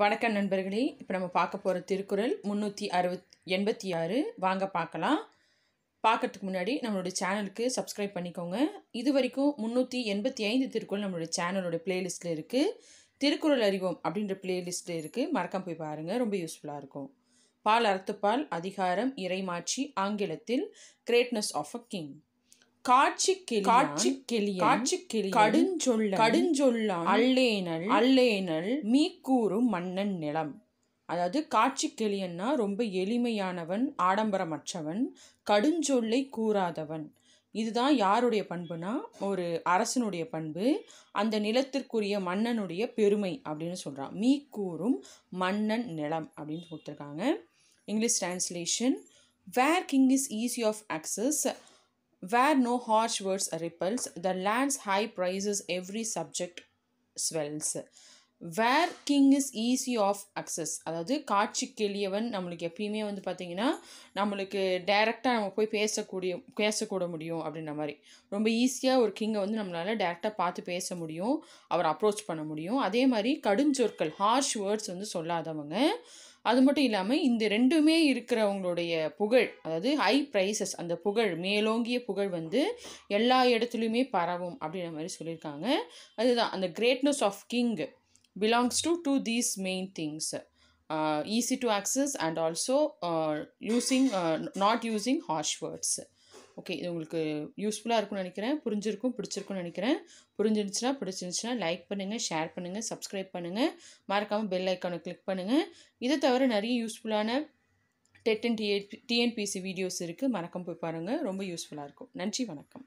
வணக்கம் நண்பர்களே இப்போ நம்ம பார்க்க போகிற திருக்குறள் முந்நூற்றி அறுபத் எண்பத்தி ஆறு வாங்க பார்க்கலாம் பார்க்கறதுக்கு முன்னாடி நம்மளுடைய சேனலுக்கு சப்ஸ்கிரைப் பண்ணிக்கோங்க இது வரைக்கும் முந்நூற்றி எண்பத்தி ஐந்து திருக்குறள் நம்மளுடைய சேனலோட பிளேலிஸ்ட்டில் இருக்குது திருக்குறள் அறிவோம் அப்படின்ற பிளேலிஸ்ட்டில் இருக்குது மறக்காம போய் பாருங்கள் ரொம்ப யூஸ்ஃபுல்லாக இருக்கும் பால் அறத்துப்பால் அதிகாரம் இறைமாட்சி ஆங்கிலத்தில் கிரேட்னஸ் ஆஃப் அ கிங் காட்சி காட்சி கிளி காட்சி கிளி கடுஞ்சொல்ல கடுஞ்சொல்லான் அல்லேனல் மீக்கூறும் மன்னன் நிலம் அதாவது காட்சி கிளியன்னா ரொம்ப எளிமையானவன் ஆடம்பரமற்றவன் கடுஞ்சொல்லை கூறாதவன் இதுதான் யாருடைய பண்புனா ஒரு அரசனுடைய பண்பு அந்த நிலத்திற்குரிய மன்னனுடைய பெருமை அப்படின்னு சொல்கிறான் மீக்கூறும் மன்னன் நிலம் அப்படின்னு கொடுத்துருக்காங்க English translation where king is easy of access Where no harsh words ripples, the land's high prices every subject swells. Where king is easy of access அதாவது காட்சி கெளியவன் நம்மளுக்கு எப்பயுமே வந்து பார்த்தீங்கன்னா நம்மளுக்கு டைரெக்டாக நம்ம போய் பேசக்கூடிய பேசக்கூட முடியும் அப்படின்ற மாதிரி ரொம்ப ஈஸியாக ஒரு கிங்கை வந்து நம்மளால் டேரெக்டாக பார்த்து பேச முடியும் அவர் அப்ரோச் பண்ண முடியும் அதே மாதிரி கடுஞ்சொற்கள் ஹார்ஷ் வேர்ட்ஸ் வந்து சொல்லாதவங்க அது மட்டும் இல்லாமல் இந்த ரெண்டுமே இருக்கிறவங்களுடைய புகழ் அதாவது ஹை ப்ரைசஸ் அந்த புகழ் மேலோங்கிய புகழ் வந்து எல்லா இடத்துலையுமே பரவும் அப்படின்ற மாதிரி சொல்லியிருக்காங்க அதுதான் அந்த greatness of king belongs to to these main things easy to access and also using not using harsh words okay இது உங்களுக்கு யூஸ்ஃபுல்லாக இருக்கும்னு நினைக்கிறேன் புரிஞ்சிருக்கும் பிடிச்சிருக்கும்னு நினைக்கிறேன் புரிஞ்சிருந்துச்சுன்னா பிடிச்சிருந்துச்சுன்னா லைக் பண்ணுங்கள் ஷேர் பண்ணுங்கள் சப்ஸ்கிரைப் பண்ணுங்கள் மறக்காமல் பெல் ஐக்கானை கிளிக் பண்ணுங்கள் இதை தவிர நிறைய யூஸ்ஃபுல்லான டெட் அண்ட் டிஎன்பிசி வீடியோஸ் இருக்குது மறக்காமல் போய் பாருங்கள் ரொம்ப யூஸ்ஃபுல்லாக இருக்கும் நன்றி வணக்கம்